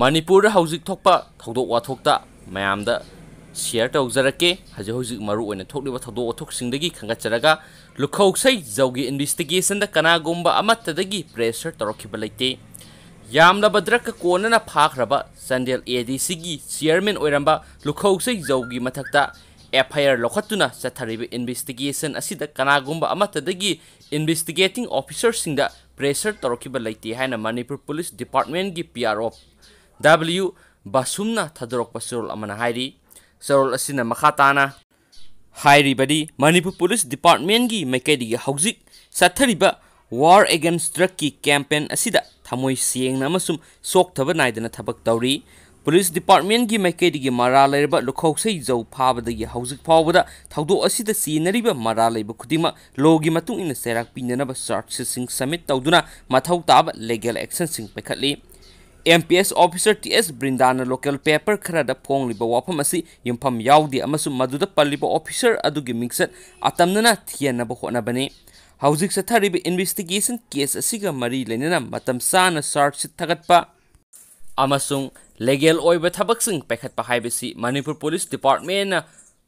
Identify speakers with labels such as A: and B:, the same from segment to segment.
A: मणिपुर हौजिक थोपा थौदोक वाथोकता मयामदा शेयर तौजरके हजे हौजिक मरु ओइने जौगी इन्वेस्टिगेशन कनागुब प्रेसर अमतदगी प्रेशर तरोखिबा लैते यामलबद्रक कोनना फाखरबा चंदेल एडीसी गी चेयरमैन ओइरंबा लुखौसै जौगी मधक् एफ आई आर इन्वेस्टिगेशन असिदा कनागुम्बा कनागुब इन्वेस्टिगेटिंग ऑफिसर सिंगदा प्रेशर तरोखिबा लैते हायना Manipur police P R O W basumna thadorokpa serol amana hairi serol asina makha tana हाइरिबदी मणिपुर पुलिस डिपार्टमेंट की मैकेदी हौजिक सत्थरिब वार अगेंस्ट ड्रग की कैंपेन असिद थमोय सेंगना अमसुम सोकथब नाइदना थबक तौरी पुलिस डिपार्टमेंट की मैकेदी मरा लेरब लुखौसै जौ फाबदगी हौजिक फावबद थौदो असिद सीनरिब मरा लेब खुदिमा लोगी मतुंग इन सेराक पिननब चार्जसिंग समिट तौदुना मथौ ताब लीगल एक्शन सिंग पैखतली M P S officer T S ꯕ꯭ꯔꯤꯟꯗꯥꯅ ꯂꯣꯀꯦꯜ ꯄꯦꯄꯔ ꯈꯔꯗ ꯐꯣꯡꯂꯤꯕ ꯋꯥꯐꯝ ꯑꯁꯤ ꯌꯨꯝꯐꯝ ꯌꯥꯎꯗꯦ ꯑꯃꯁꯨꯡ ꯃꯗꯨꯗ ꯄꯜꯂꯤꯕ ꯑꯣꯐꯤꯁꯔ ꯑꯗꯨꯒꯤ ꯃꯤꯡꯆꯠ ꯑꯇꯝꯅꯅ ꯊꯤꯍꯟꯅꯕ ꯍꯣꯠꯅꯕꯅꯤ ꯍꯧꯖꯤꯛ ꯆꯠꯊꯔꯤꯕ ꯏꯟꯚꯦꯁꯇꯤꯒꯦꯁꯟ ꯀꯦꯁ ꯑꯁꯤꯒ ꯃꯔꯤ ꯂꯩꯅꯅ ꯃꯇꯝ ꯆꯥꯅ ꯆꯥꯔꯖꯁꯤꯠ ꯊꯥꯒꯠꯄ ꯑꯃꯁꯨꯡ ꯂꯦꯒꯦꯜ ꯑꯣꯏꯕ ꯊꯕꯛꯁꯤꯡ ꯄꯥꯏꯈꯠꯄ ꯍꯥꯏꯕꯁꯤ ꯃꯅꯤꯄꯨꯔ ꯄꯨꯂꯤꯁ ꯗꯤꯄꯥꯔꯠꯃꯦꯟꯅ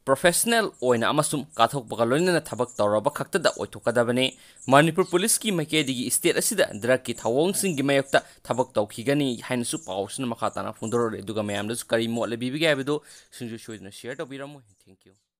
A: professional oina amasum kathok baga loinana thabak tawraba khakta da oithokadabane manipur police ki maike digi state asida drug ki thawong sing gi mayokta thabak tawkhigani hain su pausna makha tana fundoro le duga mayam le kari mo le bibi ga bedo sinju shoidna share to biramu thank you